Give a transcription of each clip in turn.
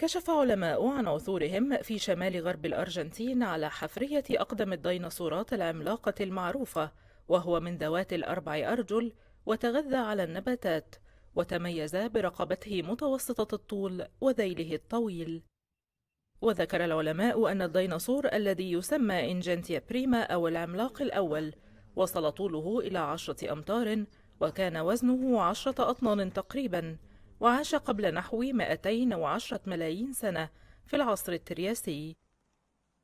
كشف علماء عن عثورهم في شمال غرب الأرجنتين على حفرية أقدم الديناصورات العملاقة المعروفة وهو من ذوات الأربع أرجل وتغذى على النباتات وتميز برقبته متوسطة الطول وذيله الطويل وذكر العلماء أن الديناصور الذي يسمى إنجنتيا بريما أو العملاق الأول وصل طوله إلى عشرة أمتار وكان وزنه عشرة أطنان تقريباً وعاش قبل نحو 210 ملايين سنة في العصر الترياسي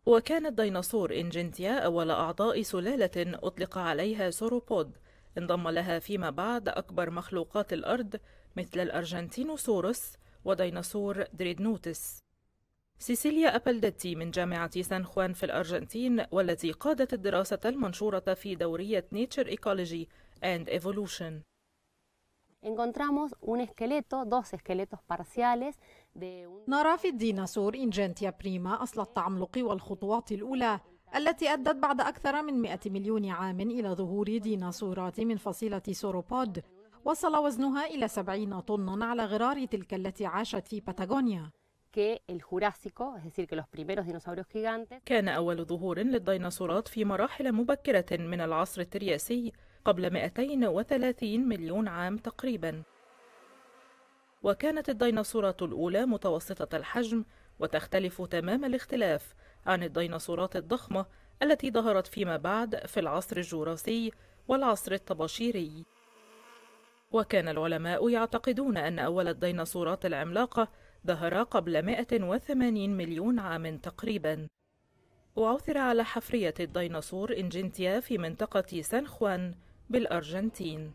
وكان الديناصور إنجنتيا أول أعضاء سلالة أطلق عليها سوروبود انضم لها فيما بعد أكبر مخلوقات الأرض مثل الأرجنتينوسورس وديناصور دريدنوتس سيسيليا أبلدتي من جامعة سان خوان في الأرجنتين والتي قادت الدراسة المنشورة في دورية نيتشر إيكولوجي أند إيفولوشن encontramos un esqueleto, dos esqueletos parciales de un... نرى في الديناصور إنجنتيا بريما أصل التعملق والخطوات الأولى التي أدت بعد أكثر من 100 مليون عام إلى ظهور ديناصورات من فصيلة سوروبود وصل وزنها إلى 70 طنا على غرار تلك التي عاشت في باتاغونيا كان أول ظهور للديناصورات في مراحل مبكرة من العصر الترياسي قبل 230 مليون عام تقريباً وكانت الديناصورات الأولى متوسطة الحجم وتختلف تمام الاختلاف عن الديناصورات الضخمة التي ظهرت فيما بعد في العصر الجوراسي والعصر الطباشيري وكان العلماء يعتقدون أن أول الديناصورات العملاقة ظهر قبل 180 مليون عام تقريباً وعثر على حفرية الديناصور إنجنتيا في منطقة سان خوان بالأرجنتين